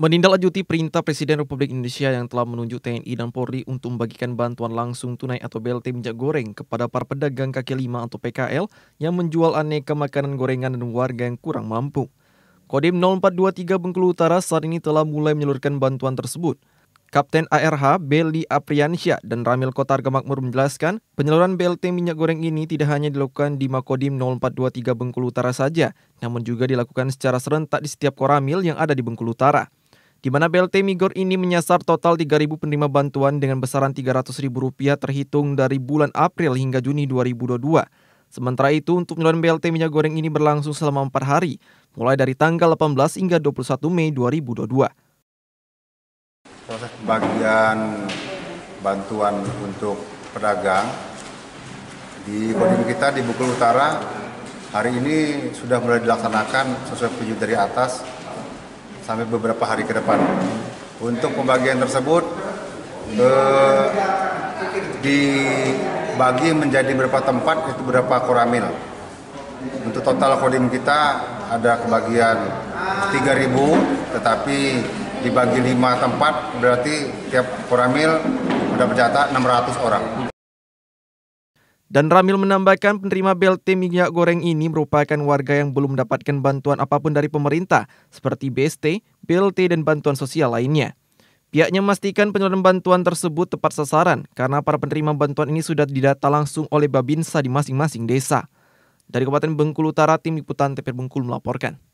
Menindaklanjuti perintah Presiden Republik Indonesia yang telah menunjuk TNI dan Polri untuk membagikan bantuan langsung tunai atau BLT minyak goreng kepada para pedagang kaki lima atau PKL yang menjual aneka makanan gorengan dan warga yang kurang mampu. Kodim 0423 Bengkulu Utara saat ini telah mulai menyalurkan bantuan tersebut. Kapten ARH Beli Apriansyah dan Ramil Kotar Gemakmur menjelaskan, penyaluran BLT minyak goreng ini tidak hanya dilakukan di Makodim 0423 Bengkulu Utara saja, namun juga dilakukan secara serentak di setiap koramil yang ada di Bengkulu Utara di mana BLT Migor ini menyasar total 3.000 penerima bantuan dengan besaran Rp300.000 terhitung dari bulan April hingga Juni 2022. Sementara itu, untuk penyaluran BLT minyak goreng ini berlangsung selama 4 hari, mulai dari tanggal 18 hingga 21 Mei 2022. Proses bagian bantuan untuk pedagang di Kodim kita di Bukul Utara hari ini sudah mulai dilaksanakan sesuai petunjuk dari atas sampai beberapa hari ke depan. Untuk pembagian tersebut eh, dibagi menjadi beberapa tempat itu beberapa koramil. Untuk total kodim kita ada kebagian 3.000 tetapi dibagi 5 tempat berarti tiap koramil sudah mencatat 600 orang. Dan Ramil menambahkan penerima BLT minyak goreng ini merupakan warga yang belum mendapatkan bantuan apapun dari pemerintah, seperti BST, BLT, dan bantuan sosial lainnya. Pihaknya memastikan penyaluran bantuan tersebut tepat sasaran karena para penerima bantuan ini sudah didata langsung oleh Babinsa di masing-masing desa. Dari Kabupaten Bengkulu Utara, Tim Liputan TPR Bengkulu melaporkan.